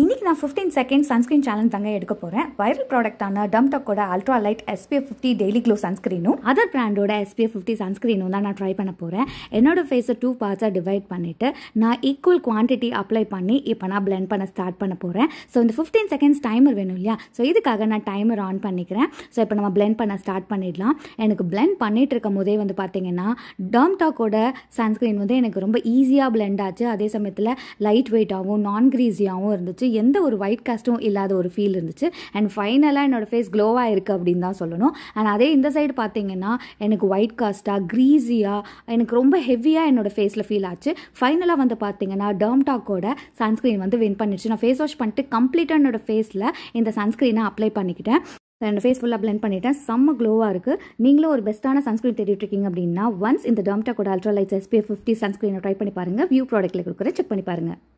இன்றைக்கி நான் fifteen second sunscreen challenge தாங்க எடுக்க போகிறேன் வைரல் ப்ராடக்டான டாக்கோட ultra light SPF fifty daily glow சன்ஸ்க்ரீனும் அதர் பிராண்டோட எஸ்பிஎஃப் ஃபிஃப்டி சன்ஸ்க்ரீனும் தான் நான் ட்ரை பண்ண போகிறேன் என்னோட ஃபேஸை டூ பார்ட்ஸாக டிவைட் பண்ணிவிட்டு நான் ஈக்குவல் குவான்டிட்டி அப்ளை பண்ணி இப்போ நான் பிளெண்ட் பண்ண ஸ்டார்ட் பண்ண போகிறேன் ஸோ இந்த ஃபிஃப்டீன் செகண்ட்ஸ் டைமர் வேணும் இல்லையா ஸோ இதுக்காக நான் டைமர் ஆன் பண்ணிக்கிறேன் ஸோ இப்போ நம்ம பிளெண்ட் பண்ண ஸ்டார்ட் பண்ணிடலாம் எனக்கு பிளெண்ட் பண்ணிட்டு இருக்கும் போதே வந்து பார்த்தீங்கன்னா டம்டாக்கோட சன்ஸ்க்ரீன் வந்து எனக்கு ரொம்ப ஈஸியாக பிளெண்ட் ஆச்சு அதே சமயத்தில் லைட் வெயிட்டாகவும் நான் கிரீஸியாகவும் இருந்துச்சு இருந்துச்சு எந்த ஒரு ஒயிட் காஸ்ட்டும் இல்லாத ஒரு ஃபீல் இருந்துச்சு அண்ட் ஃபைனலாக என்னோடய ஃபேஸ் க்ளோவாக இருக்குது அப்படின்னு தான் சொல்லணும் அண்ட் அதே இந்த சைடு பார்த்தீங்கன்னா எனக்கு ஒயிட் காஸ்ட்டாக க்ரீஸியாக எனக்கு ரொம்ப ஹெவியாக என்னோடய ஃபேஸில் ஃபீல் ஆச்சு ஃபைனலாக வந்து பார்த்தீங்கன்னா டேர்ம்டாக்கோட சன்ஸ்க்ரீன் வந்து வின் பண்ணிடுச்சு நான் ஃபேஸ் வாஷ் பண்ணிட்டு கம்ப்ளீட்டாக என்னோடய ஃபேஸில் இந்த சன்ஸ்க்ரீனை அப்ளை பண்ணிக்கிட்டேன் ரெண்டு ஃபேஸ் ஃபுல்லாக பிளெண்ட் பண்ணிட்டேன் செம்ம க்ளோவாக இருக்குது நீங்களும் ஒரு பெஸ்ட்டான சன்ஸ்க்ரீன் தேடிட்டு இருக்கீங்க அப்படின்னா ஒன்ஸ் இந்த டம்டா அல்ட்ரா லைட்ஸ் எஸ்பிஎஃப் ஃபிஃப்டி சன்ஸ்க்ரீனை ட்ரை பண்ணி பாருங்கள் வியூ ப்ராடக்ட்டில் கொடுக்குறேன் செக் பண்ணி பாருங்கள்